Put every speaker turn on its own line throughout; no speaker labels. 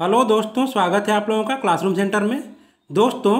Hello दोस्तों स्वागत है आप लोगों का क्लासरूम सेंटर में दोस्तों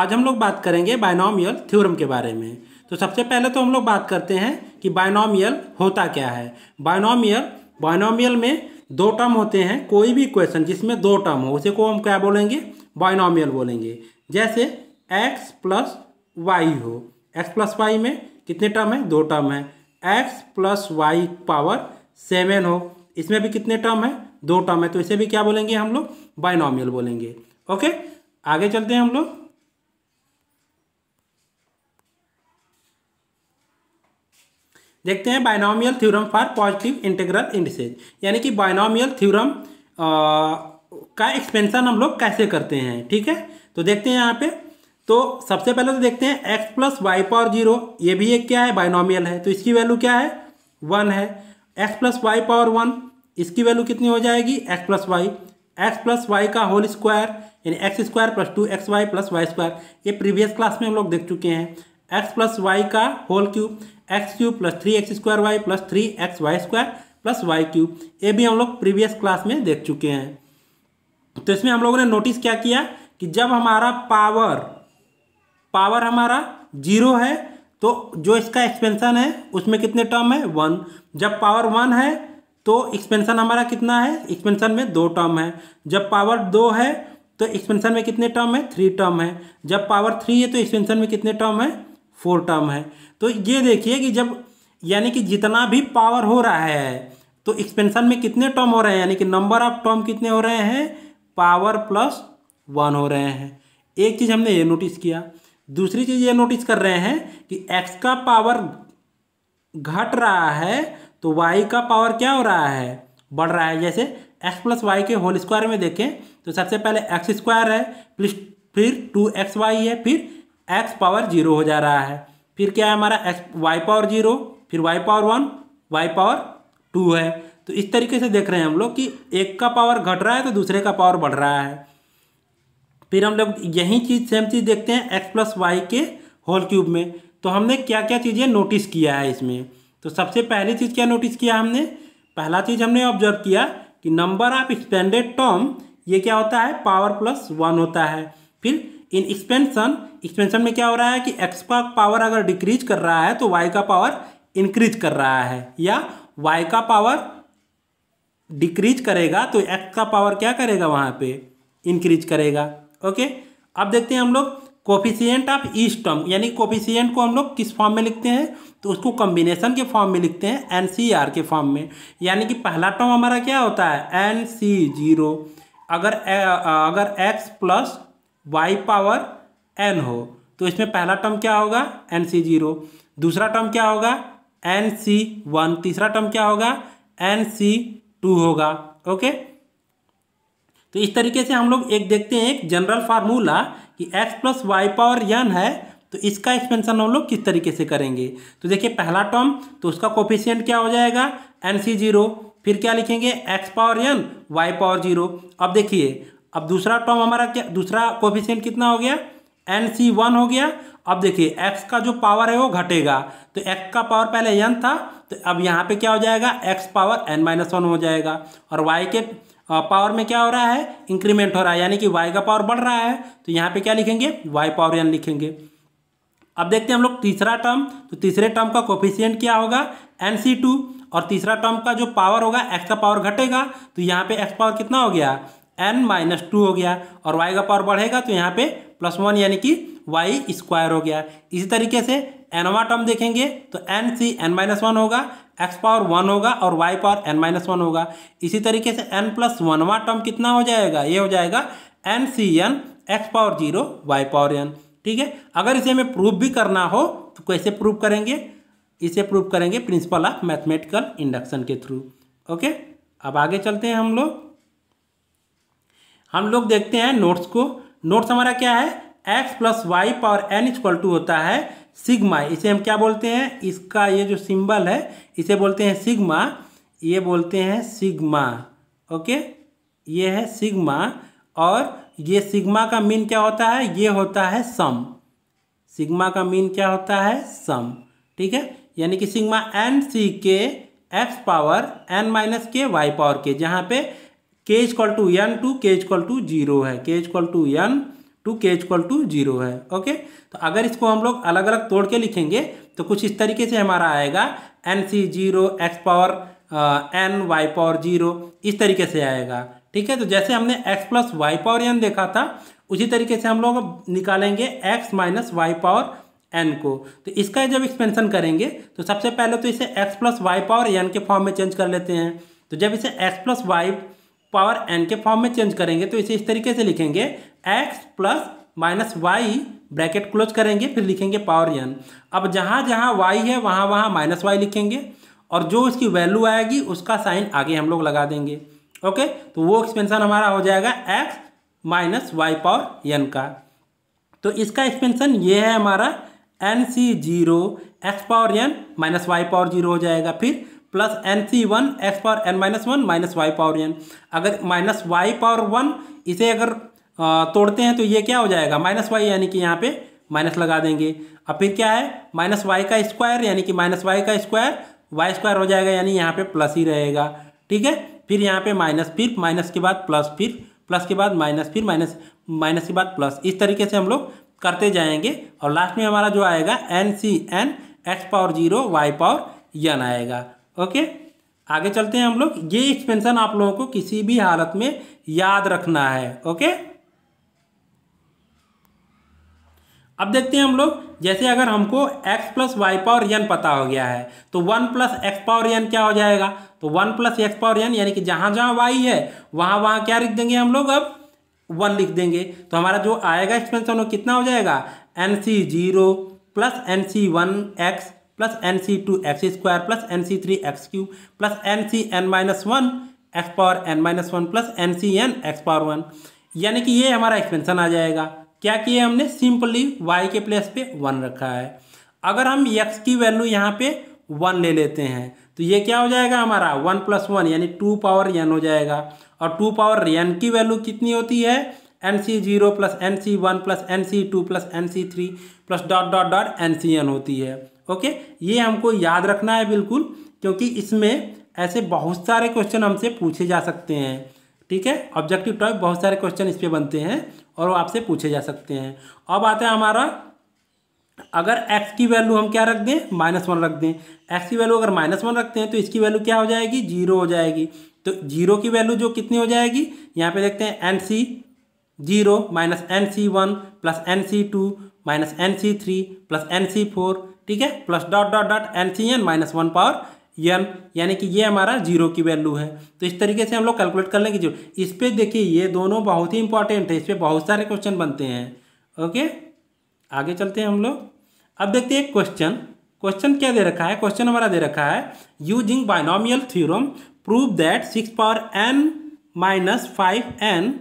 आज हम लोग बात करेंगे बायनॉमियल थ्योरम के बारे में तो सबसे पहले तो हम लोग बात करते हैं कि बायनॉमियल होता क्या है बायनॉमियल बायनॉमियल में दो टर्म होते हैं कोई भी क्वेश्चन जिसमें दो टर्म हो उसे को हम क्या बोलेंगे बायनॉमियल बोलेंगे जैसे एक्स प्लस वाई हो एक्स प्लस वाई में कितने टर्म है दो टर्म है x plus y power seven हो इसमें भी कितने टर्म है दो टर्म है तो इसे भी क्या बोलेंगे हम लोग बाइनॉमियल बोलेंगे ओके आगे चलते हैं हम लोग देखते हैं binomial theorem for positive integral indices यानी कि बाइनॉमियल थ्योरम का एक्सपेंशन हम लोग कैसे करते हैं ठीक है तो देखते हैं यहाँ पे तो सबसे पहले तो देखते हैं x plus y power zero ये भी एक क्या है बाइनॉमियल है तो इसकी वैल्यू क्या है वन है x plus y power one इसकी वैल्यू कितनी हो जाएगी x plus y x plus y का होल स्क्वायर यानी x square plus two x y plus y square ये प्रीवियस क्लास में हम लोग देख चुके हैं एक्स प्लस वाई का whole cube x cube plus three x square y plus three x y square plus y cube ये भी हम लोग प्रीवियस क्लास में देख चुके हैं तो इसमें हम लोगों ने नोटिस क्या किया कि जब हमारा पावर पावर हमारा जीरो है तो जो इसका एक्सपेंशन है उसमें कितने टर्म है वन जब पावर वन है तो एक्सपेंशन हमारा कितना है एक्सपेंशन में दो टर्म है जब पावर दो है तो एक्सपेंशन में कितने टर्म है थ्री टर्म है जब पावर थ्री है तो एक्सपेंशन में कितने टर्म है फोर टर्म है तो ये देखिए कि जब यानी कि जितना भी पावर हो रहा है तो एक्सपेंशन में कितने टर्म हो रहे हैं यानी कि नंबर ऑफ टर्म कितने हो रहे हैं पावर प्लस वन हो रहे हैं एक चीज़ हमने ये नोटिस किया दूसरी चीज़ ये नोटिस कर रहे हैं कि एक्स का पावर घट रहा है तो वाई का पावर क्या हो रहा है बढ़ रहा है जैसे एक्स प्लस वाई के होल स्क्वायर में देखें तो सबसे पहले एक्स स्क्वायर है प्लस फिर टू एक्स वाई है फिर एक्स पावर जीरो हो जा रहा है फिर क्या है हमारा एक्स वाई पावर जीरो फिर y power one y power two है तो इस तरीके से देख रहे हैं हम लोग कि एक का पावर घट रहा है तो दूसरे का पावर बढ़ रहा है फिर हम लोग यही चीज़ सेम चीज़ देखते हैं एक्स प्लस वाई के होल क्यूब में तो हमने क्या क्या चीज़ें नोटिस किया है इसमें तो सबसे पहली चीज़ क्या नोटिस किया हमने पहला चीज़ हमने ऑब्जर्व किया कि नंबर ऑफ एक्सपेंडेड टर्म ये क्या होता है पावर प्लस वन होता है फिर इन एक्सपेंशन एक्सपेंशन में क्या हो रहा है कि एक्स का पावर अगर डिक्रीज कर रहा है तो वाई का पावर इंक्रीज कर रहा है या वाई का पावर डिक्रीज करेगा तो एक्स का पावर क्या करेगा वहाँ पे इंक्रीज करेगा ओके अब देखते हैं हम लोग कोफिशियंट ऑफ ईस्टम टर्म यानी कोफिशियंट को हम लोग किस फॉर्म में लिखते हैं तो उसको कॉम्बिनेशन के फॉर्म में लिखते हैं एन के फॉर्म में यानी कि पहला टर्म हमारा क्या होता है एन सी जीरो अगर ए, अगर x plus y power n हो तो इसमें पहला टर्म क्या होगा एन सी जीरो दूसरा टर्म क्या होगा एन सी वन तीसरा टर्म क्या होगा एन सी टू होगा ओके तो इस तरीके से हम लोग एक देखते हैं एक जनरल फार्मूला कि x plus y power n है तो इसका एक्सपेंशन हम लोग किस तरीके से करेंगे तो देखिए पहला टर्म तो उसका कोफिशियंट क्या हो जाएगा एन सी जीरो फिर क्या लिखेंगे x power n y power zero अब देखिए अब दूसरा टर्म हमारा क्या दूसरा कोफिशियंट कितना हो गया एन सी वन हो गया अब देखिए एक्स का जो पावर है वो घटेगा तो एक्स का पावर पहले यन था तो अब यहाँ पे क्या हो जाएगा x power n minus one हो जाएगा और वाई के पावर में क्या हो रहा है इंक्रीमेंट हो रहा है यानी कि वाई का पावर बढ़ रहा है तो यहाँ पे क्या लिखेंगे वाई पावर एन लिखेंगे अब देखते हैं हम लोग तीसरा टर्म तो तीसरे टर्म का कोफिशियंट क्या होगा एन टू और तीसरा टर्म का जो पावर होगा एक्स का पावर घटेगा तो यहाँ पे एक्स पावर कितना हो गया एन माइनस टू हो गया और वाई का पावर बढ़ेगा तो यहाँ पे प्लस वन यानी कि वाई स्क्वायर हो गया इसी तरीके से एनवा टर्म देखेंगे तो N C n minus one होगा एक्स पावर वन होगा और y power n minus one होगा इसी तरीके से एन प्लस वनवा टर्म कितना हो जाएगा ये हो जाएगा N C n x power zero y power n ठीक है अगर इसे हमें प्रूफ भी करना हो तो कैसे प्रूफ करेंगे इसे प्रूफ करेंगे प्रिंसिपल ऑफ मैथमेटिकल इंडक्शन के थ्रू ओके अब आगे चलते हैं हम लोग हम लोग देखते हैं नोट्स को नोट्स हमारा क्या है x plus y power n equal to होता है सिग्मा इसे हम क्या बोलते हैं इसका ये जो सिंबल है इसे बोलते हैं सिग्मा ये बोलते हैं सिग्मा ओके ये है सिग्मा और ये सिग्मा का मीन क्या होता है ये होता है सम सिग्मा का मीन क्या होता है सम ठीक है यानी कि sigma n c k x power n minus k y power k जहाँ पे k equal to n to k equal to zero है k equal to n to k equal to zero है ओके तो अगर इसको हम लोग अलग अलग तोड़ के लिखेंगे तो कुछ इस तरीके से हमारा आएगा एन सी zero x power n y power zero इस तरीके से आएगा ठीक है तो जैसे हमने x plus y power n देखा था उसी तरीके से हम लोग निकालेंगे x minus y power n को तो इसका जब एक्सपेंशन करेंगे तो सबसे पहले तो इसे x plus y power n के फॉर्म में चेंज कर लेते हैं तो जब इसे x plus y power n के फॉर्म में चेंज करेंगे तो इसे इस तरीके से लिखेंगे x plus minus y bracket close करेंगे फिर लिखेंगे पावर एन अब जहाँ जहाँ वाई है वहाँ वहाँ माइनस वाई लिखेंगे और जो उसकी वैल्यू आएगी उसका साइन आगे हम लोग लगा देंगे ओके तो वो एक्सपेंसन हमारा हो जाएगा x minus y power n का तो इसका एक्सपेंसन ये है हमारा N C zero x power n minus y power zero हो जाएगा फिर plus N C one x power n minus one minus y power n अगर माइनस वाई पावर वन इसे अगर तोड़ते हैं तो ये क्या हो जाएगा माइनस वाई यानी कि यहाँ पे माइनस लगा देंगे अब फिर क्या है माइनस वाई का स्क्वायर यानी कि माइनस वाई का स्क्वायर वाई स्क्वायर हो जाएगा यानी यहाँ पे प्लस ही रहेगा ठीक है फिर यहाँ पे माइनस फिर माइनस के बाद प्लस फिर प्लस के बाद माइनस फिर माइनस माइनस के बाद प्लस इस तरीके से हम लोग करते जाएंगे और लास्ट में हमारा जो आएगा एन सी n x power zero y power n आएगा ओके आगे चलते हैं हम लोग ये एक्सपेंशन आप लोगों को किसी भी हालत में याद रखना है ओके अब देखते हैं हम लोग जैसे अगर हमको x plus y power n पता हो गया है तो one plus x power n क्या हो जाएगा तो one plus x power N यानी कि जहां जहां वाई है वहां वहां क्या लिख देंगे हम लोग अब वन लिख देंगे तो हमारा जो आएगा एक्सपेंशन वो कितना हो जाएगा N C zero plus N C one x plus N C two x square plus N c three x cube plus N C n minus one x power n minus one plus N C n x power one यानी कि ये हमारा expansion आ जाएगा क्या किया हमने simply y के place पे वन रखा है अगर हम एक्स की वैल्यू यहाँ पे वन ले लेते हैं तो ये क्या हो जाएगा हमारा वन प्लस वन यानी टू पावर एन हो जाएगा और टू पावर एन की वैल्यू कितनी होती है N C zero plus N C one plus N C two plus N c three plus dot dot dot N C n होती है ओके ये हमको याद रखना है बिल्कुल क्योंकि इसमें ऐसे बहुत सारे क्वेश्चन हमसे पूछे जा सकते हैं ठीक है ऑब्जेक्टिव टॉप बहुत सारे क्वेश्चन इस पर बनते हैं और वो आपसे पूछे जा सकते हैं अब आता है हमारा अगर x की वैल्यू हम क्या रख दें माइनस वन रख दें x की वैल्यू अगर माइनस वन रखते हैं तो इसकी वैल्यू क्या हो जाएगी जीरो हो जाएगी तो जीरो की वैल्यू जो कितनी हो जाएगी यहाँ पे देखते हैं एन सी जीरो माइनस एन सी one plus N C two minus n c three plus N c four ठीक है plus dot dot dot l c n minus one power N यानी कि ये हमारा जीरो की वैल्यू है तो इस तरीके से हम लोग कैलकुलेट कर लेंगे जो इस पर देखिए ये दोनों बहुत ही इंपॉर्टेंट है इस पर बहुत सारे क्वेश्चन बनते हैं ओके आगे चलते हैं हम लोग अब देखते हैं क्वेश्चन क्वेश्चन क्या दे रखा है क्वेश्चन हमारा दे रखा है using binomial theorem prove that six power n minus five n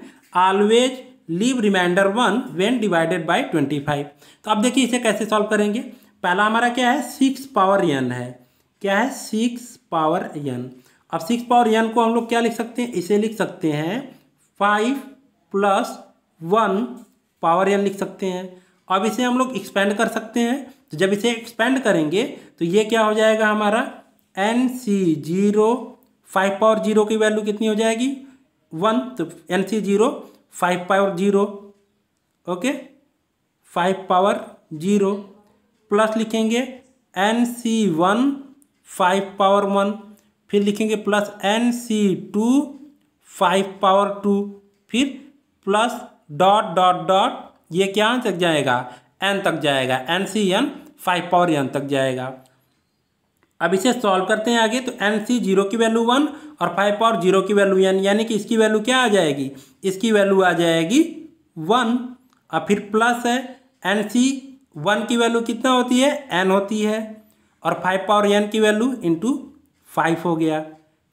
always leave remainder one when divided by twenty five तो अब देखिए इसे कैसे सॉल्व करेंगे पहला हमारा क्या है सिक्स पावर एन है क्या है सिक्स पावर एन अब सिक्स पावर एन को हम लोग क्या लिख सकते हैं इसे लिख सकते हैं five plus one power n लिख सकते हैं अब इसे हम लोग एक्सपेंड कर सकते हैं तो जब इसे एक्सपेंड करेंगे तो ये क्या हो जाएगा हमारा N C zero five power zero की वैल्यू कितनी हो जाएगी वन तो N C zero five power zero okay five power zero plus लिखेंगे एन सी वन फाइव पावर वन फिर लिखेंगे plus N C two five power two फिर plus dot dot dot ये क्या तक जाएगा एन तक जाएगा N C N five power N तक जाएगा अब इसे सॉल्व करते हैं आगे तो एन सी जीरो की वैल्यू वन और फाइव पावर जीरो की वैल्यू एन यानी कि इसकी वैल्यू क्या आ जाएगी इसकी वैल्यू आ जाएगी वन और फिर प्लस है एन सी वन की वैल्यू कितना होती है एन होती है और फाइव पावर एन की वैल्यू इंटू फाइव हो गया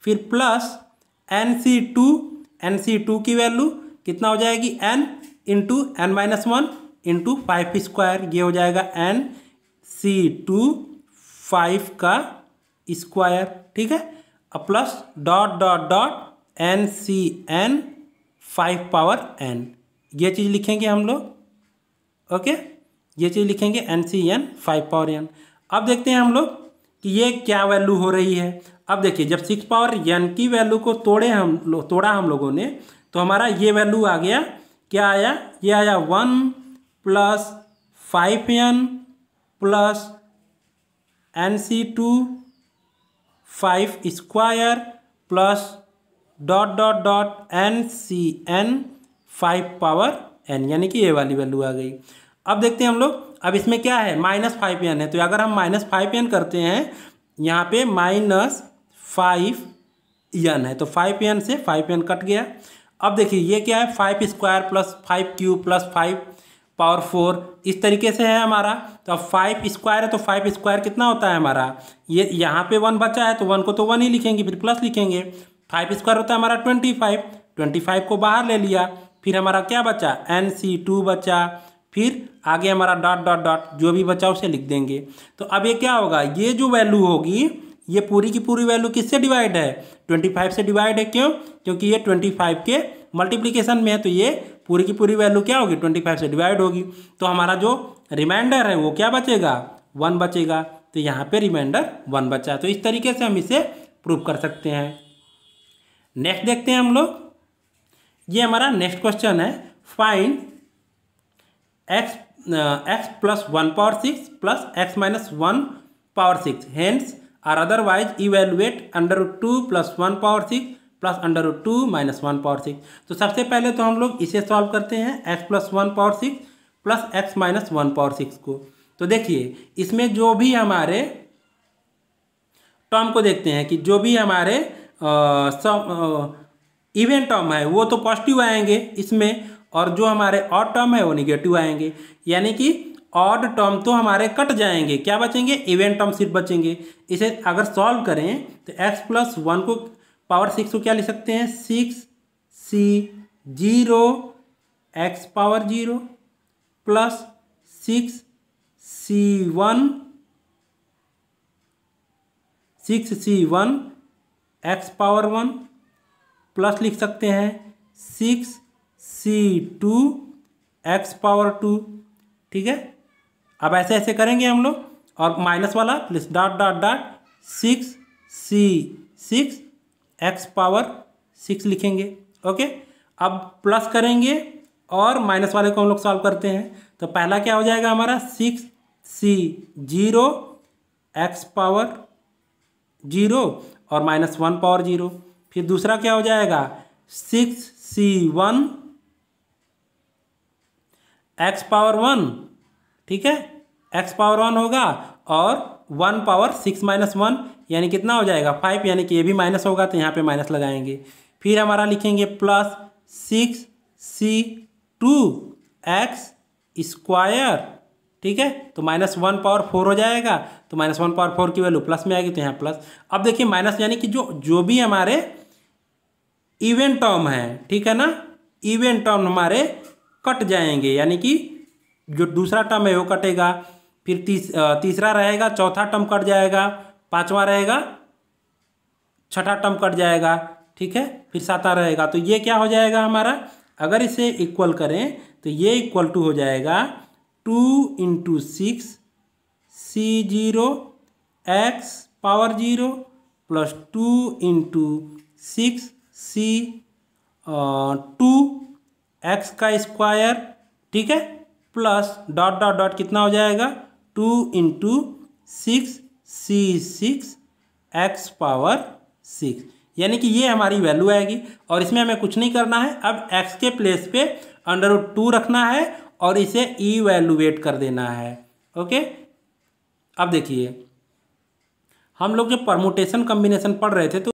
फिर plus N C two N सी टू की वैल्यू कितना हो जाएगी N into N minus one into five square ये हो जाएगा एन सी टू फाइव का स्क्वायर ठीक है और plus dot dot dot N C N five power N ये चीज़ लिखेंगे हम लोग ओके okay? ये चीज़ लिखेंगे एन सी एन फाइव पावर एन अब देखते हैं हम लोग कि ये क्या वैल्यू हो रही है अब देखिए जब सिक्स पावर एन की वैल्यू को तोड़े हम लोग तोड़ा हम लोगों ने तो हमारा ये वैल्यू आ गया क्या आया ये आया one plus five N plus N C two five square plus dot dot dot N C N five power N यानी कि ये वाली वैल्यू आ गई अब देखते हैं हम लोग अब इसमें क्या है माइनस फाइव एन है तो अगर हम माइनस फाइव एन करते हैं यहाँ पे माइनस फाइव एन है तो फाइव एन से फाइव एन कट गया अब देखिए ये क्या है five square plus five cube plus five power four इस तरीके से है हमारा तो अब फाइव स्क्वायर है तो फाइव स्क्वायर कितना होता है हमारा ये यहाँ पे वन बचा है तो वन को तो वन ही लिखेंगे फिर प्लस लिखेंगे फाइव स्क्वायर होता है हमारा ट्वेंटी फाइव ट्वेंटी फाइव को बाहर ले लिया फिर हमारा क्या बचा एन सी टू बचा फिर आगे हमारा डॉट डॉट डॉट जो भी बचा उसे लिख देंगे तो अब ये क्या होगा ये जो वैल्यू होगी ये पूरी की पूरी वैल्यू किससे डिवाइड है ट्वेंटी फाइव से डिवाइड है क्यों क्योंकि ये ट्वेंटी फाइव के मल्टीप्लीकेशन में है तो ये पूरी की पूरी वैल्यू क्या होगी ट्वेंटी फाइव से डिवाइड होगी तो हमारा जो रिमाइंडर है वो क्या बचेगा वन बचेगा तो यहाँ पे रिमाइंडर वन बचा तो इस तरीके से हम इसे प्रूव कर सकते हैं नेक्स्ट देखते हैं हम लोग ये हमारा नेक्स्ट क्वेश्चन है find X X plus one power six plus X minus one power six hence or otherwise evaluate under root two plus one power six plus under root two minus one power six तो सबसे पहले तो हम लोग इसे solve करते हैं x plus one power six plus X minus one power six को तो देखिए इसमें जो भी हमारे टर्म को देखते हैं कि जो भी हमारे इवेंट uh, टर्म uh, है वो तो पॉजिटिव आएंगे इसमें और जो हमारे ऑड टर्म है वो निगेटिव आएंगे यानी कि ऑड टर्म तो हमारे कट जाएंगे क्या बचेंगे इवेंट टर्म सिर्फ बचेंगे इसे अगर सॉल्व करें तो एक्स प्लस वन को पावर सिक्स को क्या लिख सकते हैं six C zero x power zero plus six C one six C one x power one plus लिख सकते हैं six C two X power two ठीक है अब ऐसे ऐसे करेंगे हम लोग और माइनस वाला plus dot dot dot six C six X power six लिखेंगे ओके अब प्लस करेंगे और माइनस वाले को हम लोग सॉल्व करते हैं तो पहला क्या हो जाएगा हमारा six C zero x power zero और माइनस वन पावर जीरो फिर दूसरा क्या हो जाएगा six C one x power one ठीक है एक्स पावर वन होगा और one power six minus one यानी कितना हो जाएगा फाइव यानी कि ये भी माइनस होगा तो यहाँ पे माइनस लगाएंगे फिर हमारा लिखेंगे plus six C two x square ठीक है तो माइनस वन पावर फोर हो जाएगा तो माइनस वन पावर फोर की वैल्यू प्लस में आएगी तो यहाँ प्लस अब देखिए माइनस यानी कि जो जो भी हमारे इवेंट टर्म है ठीक है ना इवेंट टर्म हमारे कट जाएंगे यानी कि जो दूसरा टर्म है वो कटेगा फिर तीस तीसरा रहेगा चौथा टर्म कट जाएगा पांचवा रहेगा छठा टर्म कट जाएगा ठीक है फिर सातवा रहेगा तो ये क्या हो जाएगा हमारा अगर इसे इक्वल करें तो ये इक्वल टू हो जाएगा two into six C zero x power zero plus two into six C two X का स्क्वायर ठीक है प्लस डॉट डॉट डॉट कितना हो जाएगा two into six C six X power six यानी कि ये हमारी वैल्यू आएगी और इसमें हमें कुछ नहीं करना है अब एक्स के प्लेस पे अंडर टू रखना है और इसे ई वैल्यूएट कर देना है ओके अब देखिए हम लोग जब परमोटेशन कम्बिनेशन पढ़ रहे थे तो